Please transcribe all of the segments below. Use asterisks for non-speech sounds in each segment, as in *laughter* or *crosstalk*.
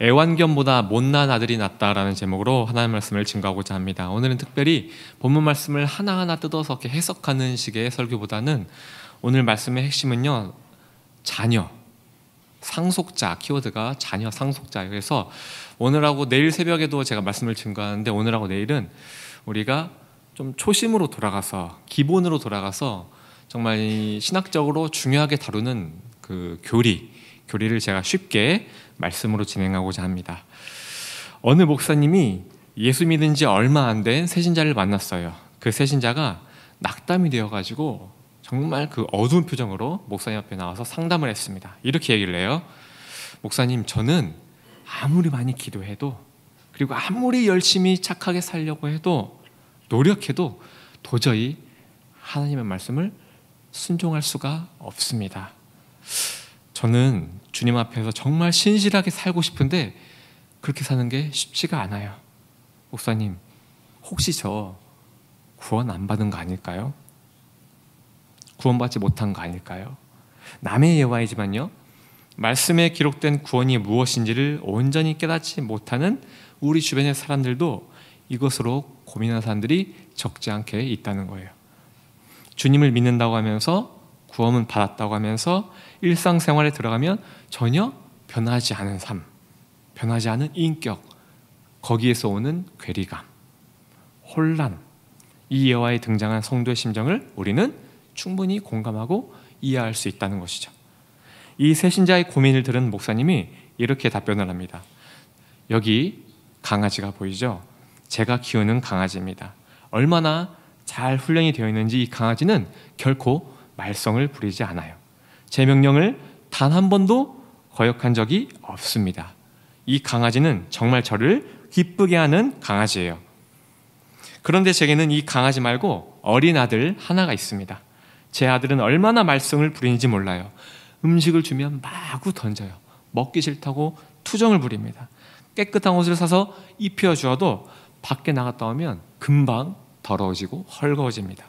애완견보다 못난 아들이 낫다라는 제목으로 하나님 말씀을 증거하고자 합니다. 오늘은 특별히 본문 말씀을 하나하나 뜯어서 이렇게 해석하는 식의 설교보다는 오늘 말씀의 핵심은요. 자녀 상속자 키워드가 자녀 상속자 그래서 오늘하고 내일 새벽에도 제가 말씀을 증거하는데 오늘하고 내일은 우리가 좀 초심으로 돌아가서 기본으로 돌아가서 정말 신학적으로 중요하게 다루는 그 교리 교리를 제가 쉽게 말씀으로 진행하고자 합니다. 어느 목사님이 예수 믿은 지 얼마 안 된 새신자를 만났어요. 그 새신자가 낙담이 되어가지고 정말 그 어두운 표정으로 목사님 앞에 나와서 상담을 했습니다. 이렇게 얘기를 해요. 목사님, 저는 아무리 많이 기도해도 그리고 아무리 열심히 착하게 살려고 해도 노력해도 도저히 하나님의 말씀을 순종할 수가 없습니다. 저는 주님 앞에서 정말 신실하게 살고 싶은데 그렇게 사는 게 쉽지가 않아요. 목사님, 혹시 저 구원 안 받은 거 아닐까요? 구원받지 못한 거 아닐까요? 남의 예화이지만요. 말씀에 기록된 구원이 무엇인지를 온전히 깨닫지 못하는 우리 주변의 사람들도 이것으로 고민하는 사람들이 적지 않게 있다는 거예요. 주님을 믿는다고 하면서 구원은 받았다고 하면서 일상생활에 들어가면 전혀 변하지 않은 삶, 변하지 않은 인격, 거기에서 오는 괴리감, 혼란, 이 예화에 등장한 성도의 심정을 우리는 충분히 공감하고 이해할 수 있다는 것이죠. 이 세신자의 고민을 들은 목사님이 이렇게 답변을 합니다. 여기 강아지가 보이죠? 제가 키우는 강아지입니다. 얼마나 잘 훈련이 되어 있는지 이 강아지는 결코 말썽을 부리지 않아요. 제 명령을 단 한 번도 거역한 적이 없습니다. 이 강아지는 정말 저를 기쁘게 하는 강아지예요. 그런데 제게는 이 강아지 말고 어린 아들 하나가 있습니다. 제 아들은 얼마나 말썽을 부리는지 몰라요. 음식을 주면 마구 던져요. 먹기 싫다고 투정을 부립니다. 깨끗한 옷을 사서 입혀 주어도 밖에 나갔다 오면 금방 더러워지고 헐거워집니다.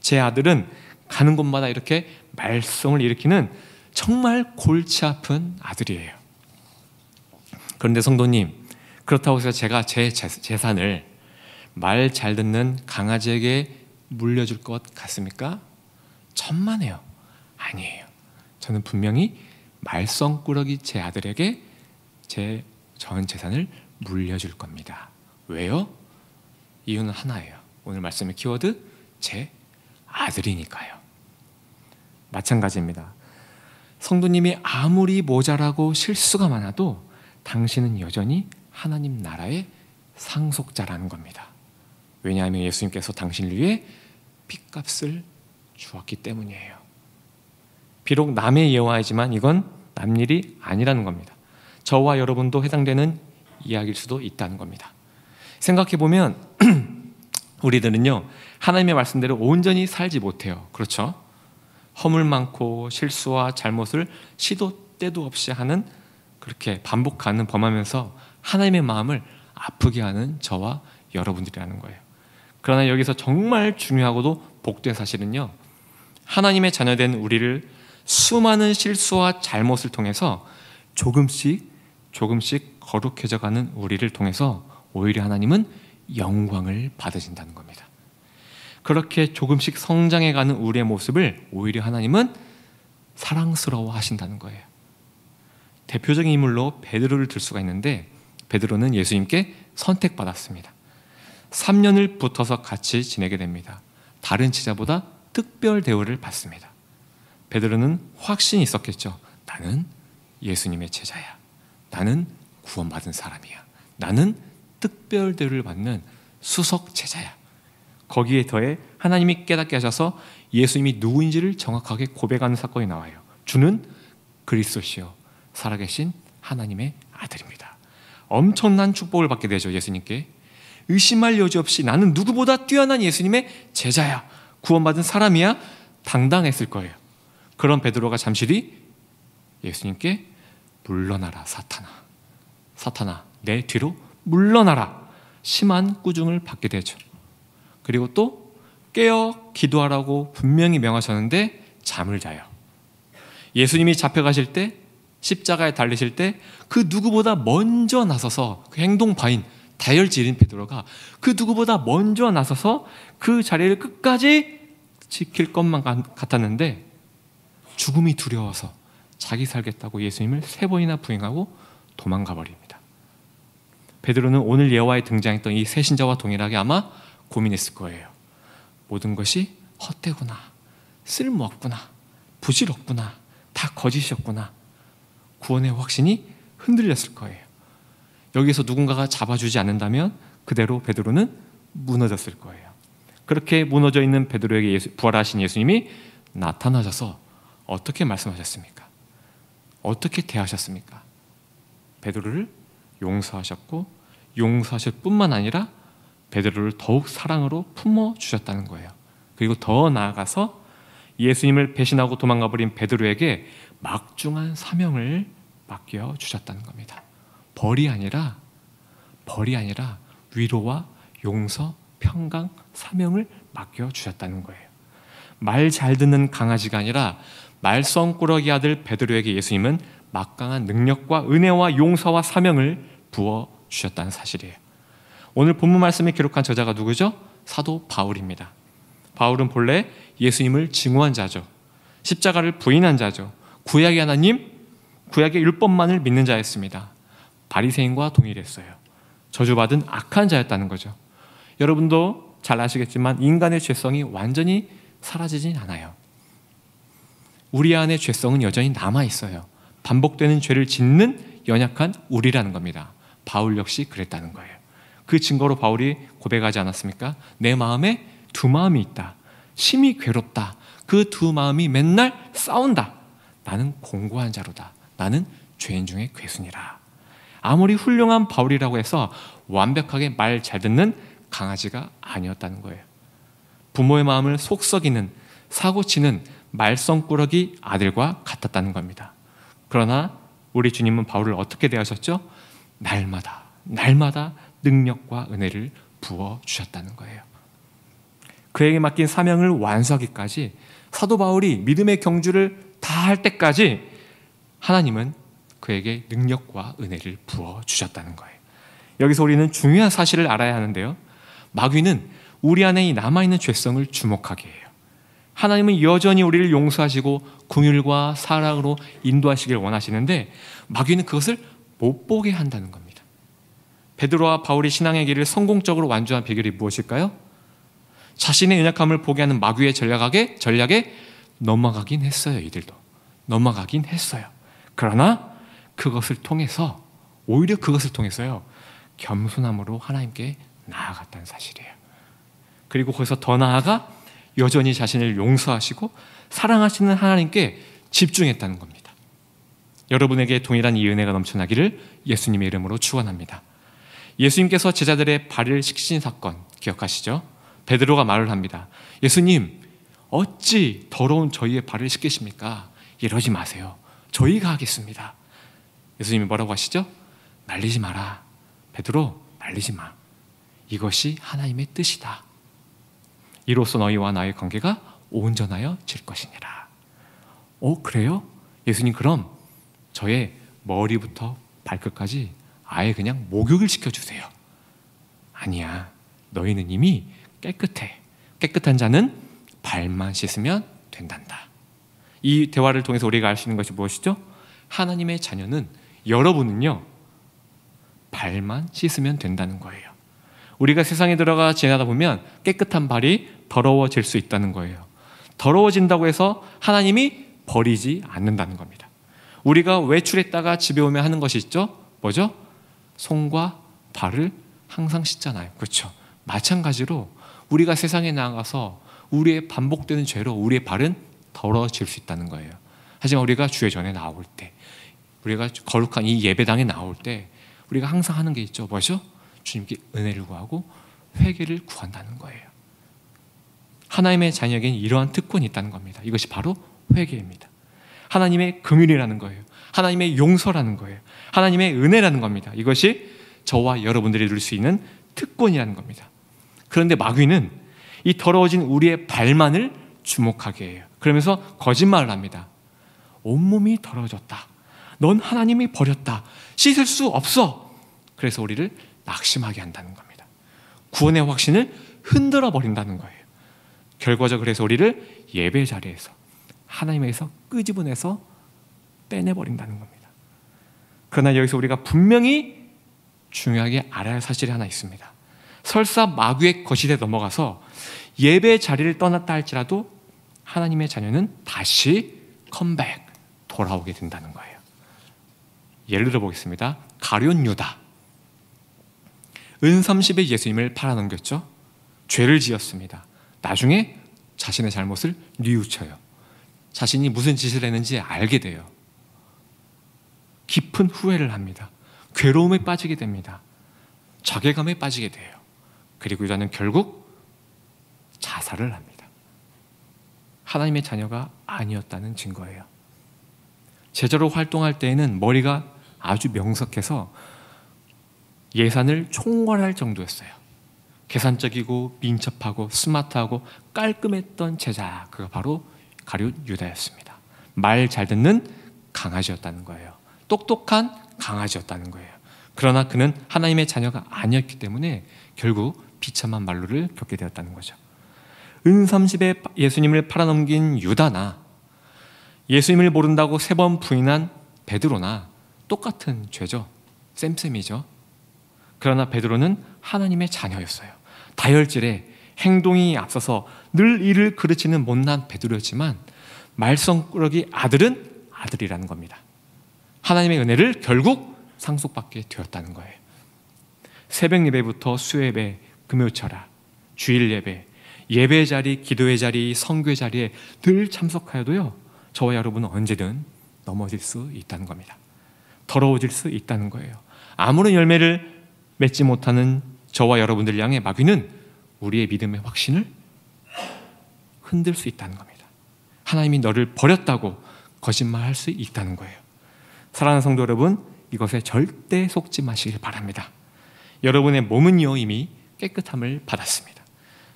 제 아들은 가는 곳마다 이렇게 말썽을 일으키는 정말 골치 아픈 아들이에요. 그런데 성도님, 그렇다고 해서 제가 제 재산을 말 잘 듣는 강아지에게 물려줄 것 같습니까? 천만에요. 아니에요. 저는 분명히 말썽꾸러기 제 아들에게 제 전 재산을 물려줄 겁니다. 왜요? 이유는 하나예요. 오늘 말씀의 키워드 제 아들이니까요. 마찬가지입니다. 성도님이 아무리 모자라고 실수가 많아도 당신은 여전히 하나님 나라의 상속자라는 겁니다. 왜냐하면 예수님께서 당신을 위해 핏값을 주었기 때문이에요. 비록 남의 예화이지만 이건 남 일이 아니라는 겁니다. 저와 여러분도 해당되는 이야기일 수도 있다는 겁니다. 생각해 보면 *clears throat* 우리들은요 하나님의 말씀대로 온전히 살지 못해요. 그렇죠? 허물 많고 실수와 잘못을 시도 때도 없이 하는 그렇게 반복하는 범하면서 하나님의 마음을 아프게 하는 저와 여러분들이라는 거예요. 그러나 여기서 정말 중요하고도 복된 사실은요. 하나님의 자녀된 우리를 수많은 실수와 잘못을 통해서 조금씩 조금씩 거룩해져가는 우리를 통해서 오히려 하나님은 영광을 받으신다는 겁니다. 그렇게 조금씩 성장해가는 우리의 모습을 오히려 하나님은 사랑스러워 하신다는 거예요. 대표적인 인물로 베드로를 들 수가 있는데 베드로는 예수님께 선택받았습니다. 3년을 붙어서 같이 지내게 됩니다. 다른 지자보다 특별 대우를 받습니다. 베드로는 확신이 있었겠죠. 나는 예수님의 제자야. 나는 구원받은 사람이야. 나는 특별 대우를 받는 수석 제자야. 거기에 더해 하나님이 깨닫게 하셔서 예수님이 누구인지를 정확하게 고백하는 사건이 나와요. 주는 그리스도시요 살아계신 하나님의 아들입니다. 엄청난 축복을 받게 되죠 예수님께. 의심할 여지 없이 나는 누구보다 뛰어난 예수님의 제자야 구원받은 사람이야 당당했을 거예요. 그런 베드로가 잠시리 예수님께 물러나라 사탄아 사탄아 내 뒤로 물러나라 심한 꾸중을 받게 되죠. 그리고 또 깨어 기도하라고 분명히 명하셨는데 잠을 자요. 예수님이 잡혀가실 때 십자가에 달리실 때 그 누구보다 먼저 나서서 그 행동 바인 다혈질인 베드로가 그 누구보다 먼저 나서서 그 자리를 끝까지 지킬 것만 같았는데 죽음이 두려워서 자기 살겠다고 예수님을 세 번이나 부인하고 도망가 버립니다. 베드로는 오늘 예화에 등장했던 이세 신자와 동일하게 아마 고민했을 거예요. 모든 것이 헛되구나. 쓸모없구나. 부질없구나. 다 거짓이었구나. 구원의 확신이 흔들렸을 거예요. 여기서 누군가가 잡아주지 않는다면 그대로 베드로는 무너졌을 거예요. 그렇게 무너져 있는 베드로에게 예수, 부활하신 예수님이 나타나셔서 어떻게 말씀하셨습니까? 어떻게 대하셨습니까? 베드로를 용서하셨고 용서하실 뿐만 아니라 베드로를 더욱 사랑으로 품어 주셨다는 거예요. 그리고 더 나아가서 예수님을 배신하고 도망가 버린 베드로에게 막중한 사명을 맡겨 주셨다는 겁니다. 벌이 아니라 벌이 아니라 위로와 용서, 평강, 사명을 맡겨 주셨다는 거예요. 말 잘 듣는 강아지가 아니라 말썽꾸러기 아들 베드로에게 예수님은 막강한 능력과 은혜와 용서와 사명을 부어 주셨다는 사실이에요. 오늘 본문 말씀에 기록한 저자가 누구죠? 사도 바울입니다. 바울은 본래 예수님을 증오한 자죠. 십자가를 부인한 자죠. 구약의 하나님, 구약의 율법만을 믿는 자였습니다. 바리새인과 동일했어요. 저주받은 악한 자였다는 거죠. 여러분도 잘 아시겠지만 인간의 죄성이 완전히 사라지진 않아요. 우리 안의 죄성은 여전히 남아 있어요. 반복되는 죄를 짓는 연약한 우리라는 겁니다. 바울 역시 그랬다는 거예요. 그 증거로 바울이 고백하지 않았습니까? 내 마음에 두 마음이 있다. 심히 괴롭다. 그 두 마음이 맨날 싸운다. 나는 공고한 자로다. 나는 죄인 중에 괴순이라. 아무리 훌륭한 바울이라고 해서 완벽하게 말 잘 듣는 강아지가 아니었다는 거예요. 부모의 마음을 속썩이는 사고치는 말썽꾸러기 아들과 같았다는 겁니다. 그러나 우리 주님은 바울을 어떻게 대하셨죠? 날마다 날마다 능력과 은혜를 부어 주셨다는 거예요. 그에게 맡긴 사명을 완수하기까지 사도 바울이 믿음의 경주를 다 할 때까지 하나님은 그에게 능력과 은혜를 부어 주셨다는 거예요. 여기서 우리는 중요한 사실을 알아야 하는데요. 마귀는 우리 안에 남아 있는 죄성을 주목하게 해요. 하나님은 여전히 우리를 용서하시고 궁율과 사랑으로 인도하시길 원하시는데 마귀는 그것을 못 보게 한다는 겁니다. 베드로와 바울이 신앙의 길을 성공적으로 완주한 비결이 무엇일까요? 자신의 연약함을 보게 하는 마귀의 전략에 전략에 넘어가긴 했어요. 이들도 넘어가긴 했어요. 그러나 그것을 통해서 오히려 그것을 통해서요 겸손함으로 하나님께 나아갔다는 사실이에요. 그리고 거기서 더 나아가 여전히 자신을 용서하시고 사랑하시는 하나님께 집중했다는 겁니다. 여러분에게 동일한 이 은혜가 넘쳐나기를 예수님의 이름으로 축원합니다. 예수님께서 제자들의 발을 식신 사건 기억하시죠? 베드로가 말을 합니다. 예수님, 어찌 더러운 저희의 발을 씻기십니까? 이러지 마세요. 저희가 하겠습니다. 예수님이 뭐라고 하시죠? 날리지 마라. 베드로, 날리지 마. 이것이 하나님의 뜻이다. 이로써 너희와 나의 관계가 온전하여 질 것이니라. 오, 어, 그래요? 예수님, 그럼 저의 머리부터 발끝까지 아예 그냥 목욕을 시켜주세요. 아니야. 너희는 이미 깨끗해. 깨끗한 자는 발만 씻으면 된단다. 이 대화를 통해서 우리가 알 수 있는 것이 무엇이죠? 하나님의 자녀는 여러분은요, 발만 씻으면 된다는 거예요. 우리가 세상에 들어가 지나다 보면 깨끗한 발이 더러워질 수 있다는 거예요. 더러워진다고 해서 하나님이 버리지 않는다는 겁니다. 우리가 외출했다가 집에 오면 하는 것이 있죠? 뭐죠? 손과 발을 항상 씻잖아요. 그렇죠? 마찬가지로 우리가 세상에 나가서 우리의 반복되는 죄로 우리의 발은 더러워질 수 있다는 거예요. 하지만 우리가 주의 전에 나올 때 우리가 거룩한 이 예배당에 나올 때 우리가 항상 하는 게 있죠. 뭐죠? 주님께 은혜를 구하고 회개를 구한다는 거예요. 하나님의 자녀에게는 이러한 특권이 있다는 겁니다. 이것이 바로 회개입니다. 하나님의 금율이라는 거예요. 하나님의 용서라는 거예요. 하나님의 은혜라는 겁니다. 이것이 저와 여러분들이 누릴 수 있는 특권이라는 겁니다. 그런데 마귀는 이 더러워진 우리의 발만을 주목하게 해요. 그러면서 거짓말을 합니다. 온몸이 더러워졌다. 넌 하나님이 버렸다. 씻을 수 없어. 그래서 우리를 낙심하게 한다는 겁니다. 구원의 확신을 흔들어 버린다는 거예요. 결과적으로 그래서 우리를 예배 자리에서 하나님에서 게 끄집어내서 빼내버린다는 겁니다. 그러나 여기서 우리가 분명히 중요하게 알아야 할 사실이 하나 있습니다. 설사 마귀의 거시대 넘어가서 예배 자리를 떠났다 할지라도 하나님의 자녀는 다시 컴백, 돌아오게 된다는 거예요. 예를 들어 보겠습니다. 가룟 유다. 은삼십에 예수님을 팔아넘겼죠. 죄를 지었습니다. 나중에 자신의 잘못을 뉘우쳐요. 자신이 무슨 짓을 했는지 알게 돼요. 깊은 후회를 합니다. 괴로움에 빠지게 됩니다. 자괴감에 빠지게 돼요. 그리고 유다는 결국 자살을 합니다. 하나님의 자녀가 아니었다는 증거예요. 제자로 활동할 때에는 머리가 아주 명석해서 예산을 총괄할 정도였어요. 계산적이고 민첩하고 스마트하고 깔끔했던 제자 그가 바로 가룟 유다였습니다. 말 잘 듣는 강아지였다는 거예요. 똑똑한 강아지였다는 거예요. 그러나 그는 하나님의 자녀가 아니었기 때문에 결국 비참한 말로를 겪게 되었다는 거죠. 은삼십에 예수님을 팔아넘긴 유다나 예수님을 모른다고 세 번 부인한 베드로나 똑같은 죄죠. 쌤쌤이죠. 그러나 베드로는 하나님의 자녀였어요. 다혈질에 행동이 앞서서 늘 이를 그르치는 못난 베드로였지만 말썽꾸러기 아들은 아들이라는 겁니다. 하나님의 은혜를 결국 상속받게 되었다는 거예요. 새벽 예배부터 수예배, 금요 철학, 주일 예배, 예배 자리, 기도의 자리, 성교 자리에 늘 참석하여도요. 저와 여러분은 언제든 넘어질 수 있다는 겁니다. 더러워질 수 있다는 거예요. 아무런 열매를 맺지 못하는 저와 여러분들 향해 마귀는 우리의 믿음의 확신을 흔들 수 있다는 겁니다. 하나님이 너를 버렸다고 거짓말할 수 있다는 거예요. 사랑하는 성도 여러분, 이것에 절대 속지 마시길 바랍니다. 여러분의 몸은요 이미 깨끗함을 받았습니다.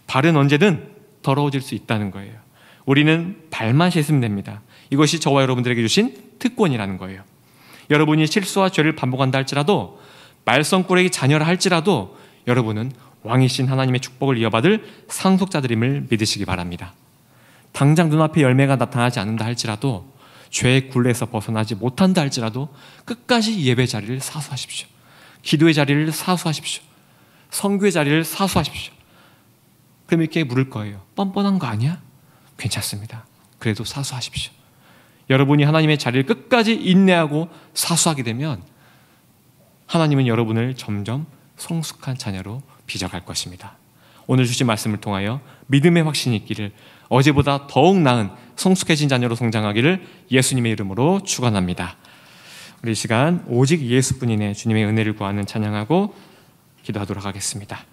발은 언제든 더러워질 수 있다는 거예요. 우리는 발만 씻으면 됩니다. 이것이 저와 여러분들에게 주신 특권이라는 거예요. 여러분이 실수와 죄를 반복한다 할지라도 말썽꾸러기 자녀라 할지라도 여러분은 왕이신 하나님의 축복을 이어받을 상속자들임을 믿으시기 바랍니다. 당장 눈앞에 열매가 나타나지 않는다 할지라도 죄의 굴레에서 벗어나지 못한다 할지라도 끝까지 예배 자리를 사수하십시오. 기도의 자리를 사수하십시오. 성교의 자리를 사수하십시오. 그럼 이렇게 물을 거예요. 뻔뻔한 거 아니야? 괜찮습니다. 그래도 사수하십시오. 여러분이 하나님의 자리를 끝까지 인내하고 사수하게 되면 하나님은 여러분을 점점 성숙한 자녀로 기적할 것입니다. 오늘 주신 말씀을 통하여 믿음의 확신이 있기를 어제보다 더욱 나은 성숙해진 자녀로 성장하기를 예수님의 이름으로 축원합니다. 우리 시간 오직 예수뿐이네 주님의 은혜를 구하는 찬양하고 기도하도록 하겠습니다.